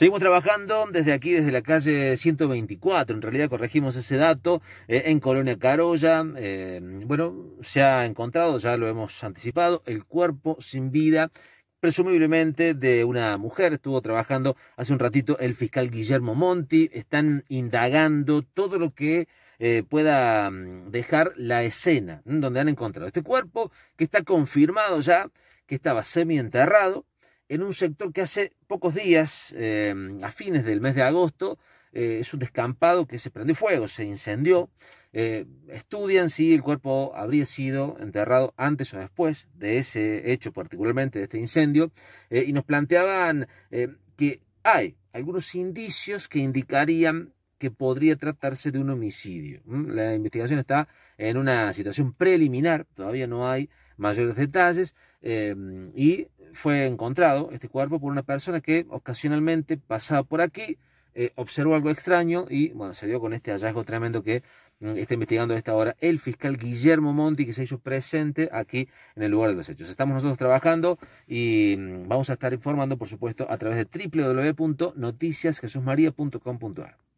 Seguimos trabajando desde aquí, desde la calle 124. En realidad corregimos ese dato eh, en Colonia Carolla. Eh, bueno, se ha encontrado, ya lo hemos anticipado, el cuerpo sin vida presumiblemente de una mujer. Estuvo trabajando hace un ratito el fiscal Guillermo Monti. Están indagando todo lo que eh, pueda mm, dejar la escena donde han encontrado este cuerpo que está confirmado ya que estaba semi enterrado, en un sector que hace pocos días, eh, a fines del mes de agosto, eh, es un descampado que se prendió fuego, se incendió. Eh, estudian si el cuerpo habría sido enterrado antes o después de ese hecho, particularmente de este incendio, y nos planteaban que hay algunos indicios que indicarían que podría tratarse de un homicidio. Mm, la investigación está en una situación preliminar, todavía no hay mayores detalles y fue encontrado este cuerpo por una persona que ocasionalmente pasaba por aquí, eh, observó algo extraño y bueno, se dio con este hallazgo tremendo que mm, está investigando a esta hora el fiscal Guillermo Monti que se hizo presente aquí en el lugar de los hechos. Estamos nosotros trabajando y mm, vamos a estar informando, por supuesto, a través de www.noticiasjesusmaria.com.ar.